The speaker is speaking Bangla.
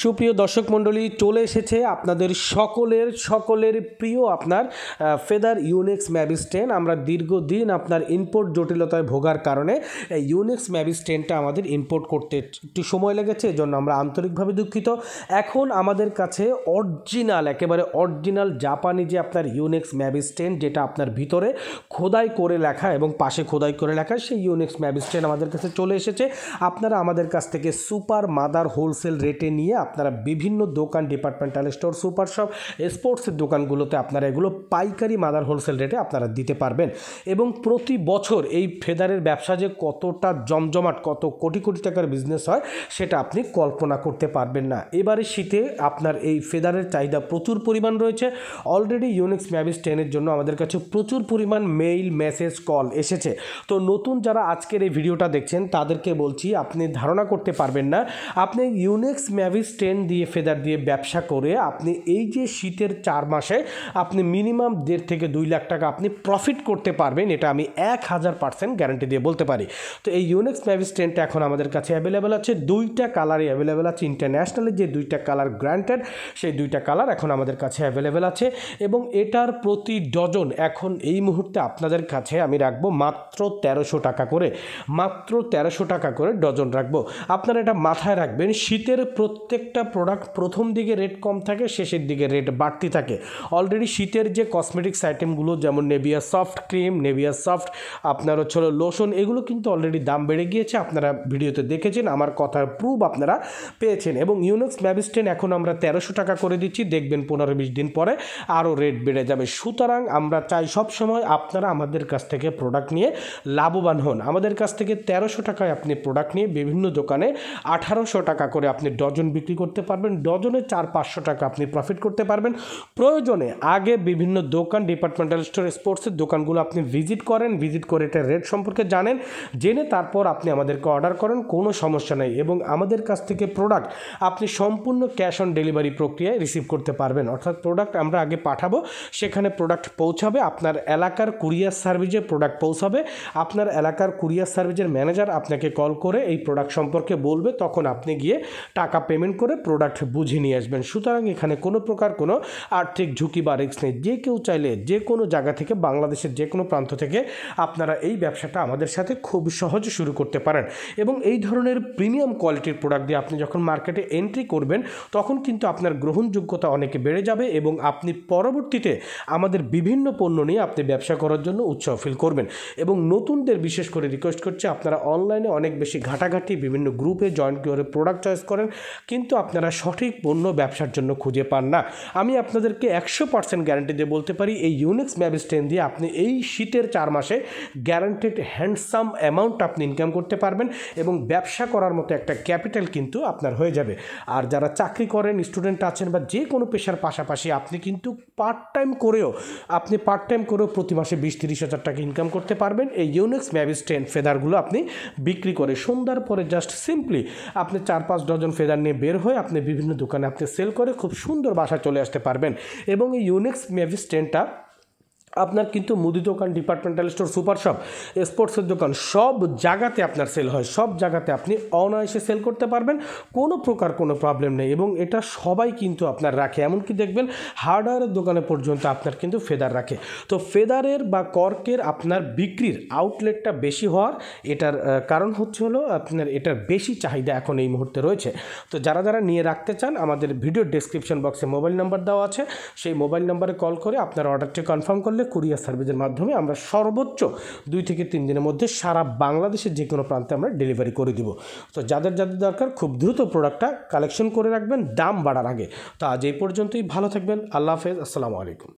সুপ্রিয় দর্শক মণ্ডলী চলে এসেছে আপনাদের সকলের সকলের প্রিয় আপনার ফেদার ইউনেক্স টেন আমরা দীর্ঘদিন আপনার ইম্পোর্ট জটিলতায় ভোগার কারণে এই ইউনেক্স টেনটা আমাদের ইম্পোর্ট করতে একটু সময় লেগেছে এজন্য আমরা আন্তরিকভাবে দুঃখিত এখন আমাদের কাছে অরিজিনাল একেবারে অরিজিনাল জাপানি যে আপনার ইউনেক্স টেন যেটা আপনার ভিতরে খোদাই করে লেখা এবং পাশে খোদাই করে লেখা সেই ইউনেক্স টেন আমাদের কাছে চলে এসেছে আপনারা আমাদের কাছ থেকে সুপার মাদার হোলসেল রেটে নিয়ে আপনারা বিভিন্ন দোকান ডিপার্টমেন্টাল স্টোর সুপার শপ স্পোর্টসের দোকানগুলোতে আপনারা এগুলো পাইকারি মাদার হোলসেল রেটে আপনারা দিতে পারবেন এবং প্রতি বছর এই ফেদারের ব্যবসা যে কতটা জমজমাট কত কোটি কোটি টাকার বিজনেস হয় সেটা আপনি কল্পনা করতে পারবেন না এবারে শীতে আপনার এই ফেদারের চাহিদা প্রচুর পরিমাণ রয়েছে অলরেডি ইউনিক্স ম্যাভিস টেনের জন্য আমাদের কাছে প্রচুর পরিমাণ মেইল মেসেজ কল এসেছে তো নতুন যারা আজকের এই ভিডিওটা দেখছেন তাদেরকে বলছি আপনি ধারণা করতে পারবেন না আপনি ইউনিক্স ম্যাভিস স্টেন দিয়ে ফেদার দিয়ে ব্যবসা করে আপনি এই যে শীতের চার মাসে আপনি মিনিমাম দেড় থেকে দুই লাখ টাকা আপনি প্রফিট করতে পারবেন এটা আমি এক হাজার পার্সেন্ট গ্যারান্টি দিয়ে বলতে পারি তো এই ইউনেক্স ম্যাভিস টেনটা এখন আমাদের কাছে অ্যাভেলেবেল আছে দুইটা কালারই অ্যাভেলেবেল আছে ইন্টারন্যাশনালের যে দুইটা কালার গ্র্যান্টেড সেই দুইটা কালার এখন আমাদের কাছে অ্যাভেলেবেল আছে এবং এটার প্রতি ডজন এখন এই মুহূর্তে আপনাদের কাছে আমি রাখবো মাত্র তেরোশো টাকা করে মাত্র তেরোশো টাকা করে ডজন রাখবো আপনারা এটা মাথায় রাখবেন শীতের প্রত্যেক প্রত্যেকটা প্রোডাক্ট প্রথম দিকে রেট কম থাকে শেষের দিকে রেট বাড়তি থাকে অলরেডি শীতের যে কসমেটিক্স আইটেমগুলো যেমন Nivea soft cream Nivea soft আপনার হচ্ছে লোশন এগুলো কিন্তু অলরেডি দাম বেড়ে গিয়েছে আপনারা ভিডিওতে দেখেছেন আমার কথার প্রুফ আপনারা পেয়েছেন এবং ইউনেক্স ম্যাবিস্টেন এখন আমরা তেরোশো টাকা করে দিচ্ছি দেখবেন পনেরো বিশ দিন পরে আরও রেট বেড়ে যাবে সুতরাং আমরা চাই সবসময় আপনারা আমাদের কাছ থেকে প্রোডাক্ট নিয়ে লাভবান হন আমাদের কাছ থেকে তেরোশো টাকায় আপনি প্রোডাক্ট নিয়ে বিভিন্ন দোকানে আঠারোশো টাকা করে আপনি ডজন বিক্রি বিক্রি করতে পারবেন ডজনে চার পাঁচশো টাকা আপনি প্রফিট করতে পারবেন প্রয়োজনে আগে বিভিন্ন দোকান ডিপার্টমেন্টাল স্টোর স্পোর্টসের দোকানগুলো আপনি ভিজিট করেন ভিজিট করে এটা রেট সম্পর্কে জানেন জেনে তারপর আপনি আমাদেরকে অর্ডার করেন কোনো সমস্যা নেই এবং আমাদের কাছ থেকে প্রোডাক্ট আপনি সম্পূর্ণ ক্যাশ অন ডেলিভারি প্রক্রিয়ায় রিসিভ করতে পারবেন অর্থাৎ প্রোডাক্ট আমরা আগে পাঠাবো সেখানে প্রোডাক্ট পৌঁছাবে আপনার এলাকার কুরিয়ার সার্ভিসে প্রোডাক্ট পৌঁছাবে আপনার এলাকার কুরিয়ার সার্ভিসের ম্যানেজার আপনাকে কল করে এই প্রোডাক্ট সম্পর্কে বলবে তখন আপনি গিয়ে টাকা পেমেন্ট করে প্রোডাক্ট বুঝে নিয়ে আসবেন সুতরাং এখানে কোনো প্রকার কোনো আর্থিক ঝুঁকি বা রিক্স নেই যে কেউ চাইলে যে কোনো জায়গা থেকে বাংলাদেশের যে কোনো প্রান্ত থেকে আপনারা এই ব্যবসাটা আমাদের সাথে খুব সহজে শুরু করতে পারেন এবং এই ধরনের প্রিমিয়াম কোয়ালিটির প্রোডাক্ট দিয়ে আপনি যখন মার্কেটে এন্ট্রি করবেন তখন কিন্তু আপনার গ্রহণযোগ্যতা অনেকে বেড়ে যাবে এবং আপনি পরবর্তীতে আমাদের বিভিন্ন পণ্য নিয়ে আপনি ব্যবসা করার জন্য উৎসাহ ফিল করবেন এবং নতুনদের বিশেষ করে রিকোয়েস্ট করছি আপনারা অনলাইনে অনেক বেশি ঘাটাঘাটি বিভিন্ন গ্রুপে জয়েন করে প্রোডাক্ট চয়েস করেন কিন্তু কিন্তু আপনারা সঠিক পণ্য ব্যবসার জন্য খুঁজে পান না আমি আপনাদেরকে একশো পার্সেন্ট গ্যারান্টি দিয়ে বলতে পারি এই ইউনিক্স ম্যাবিস টেন দিয়ে আপনি এই শীতের চার মাসে গ্যারান্টেড হ্যান্ডসাম অ্যামাউন্ট আপনি ইনকাম করতে পারবেন এবং ব্যবসা করার মতো একটা ক্যাপিটাল কিন্তু আপনার হয়ে যাবে আর যারা চাকরি করেন স্টুডেন্ট আছেন বা যে কোনো পেশার পাশাপাশি আপনি কিন্তু পার্ট টাইম করেও আপনি পার্ট টাইম করেও প্রতি মাসে বিশ তিরিশ হাজার টাকা ইনকাম করতে পারবেন এই ইউনিক্স ম্যাবিস টেন ফেদারগুলো আপনি বিক্রি করে সন্ধ্যার পরে জাস্ট সিম্পলি আপনি চার পাঁচ ডজন ফেদার নিয়ে বের বের হয়ে আপনি বিভিন্ন দোকানে আপনি সেল করে খুব সুন্দর বাসা চলে আসতে পারবেন এবং এই ইউনিক্স মেভিস টেনটা আপনার কিন্তু মুদি দোকান ডিপার্টমেন্টাল স্টোর সুপার শপ স্পোর্টসের দোকান সব জায়গাতে আপনার সেল হয় সব জায়গাতে আপনি অনায়াসে সেল করতে পারবেন কোনো প্রকার কোনো প্রবলেম নেই এবং এটা সবাই কিন্তু আপনার রাখে এমনকি দেখবেন হার্ডওয়্যারের দোকানে পর্যন্ত আপনার কিন্তু ফেদার রাখে তো ফেদারের বা কর্কের আপনার বিক্রির আউটলেটটা বেশি হওয়ার এটার কারণ হচ্ছে হলো আপনার এটার বেশি চাহিদা এখন এই মুহূর্তে রয়েছে তো যারা যারা নিয়ে রাখতে চান আমাদের ভিডিও ডেসক্রিপশন বক্সে মোবাইল নাম্বার দেওয়া আছে সেই মোবাইল নাম্বারে কল করে আপনার অর্ডারটি কনফার্ম করলে করবে কুরিয়ার সার্ভিসের মাধ্যমে আমরা সর্বোচ্চ দুই থেকে তিন দিনের মধ্যে সারা বাংলাদেশের যে কোনো প্রান্তে আমরা ডেলিভারি করে দিব তো যাদের যাদের দরকার খুব দ্রুত প্রোডাক্টটা কালেকশন করে রাখবেন দাম বাড়ার আগে তো আজ এই পর্যন্তই ভালো থাকবেন আল্লাহ হাফেজ আসসালামু আলাইকুম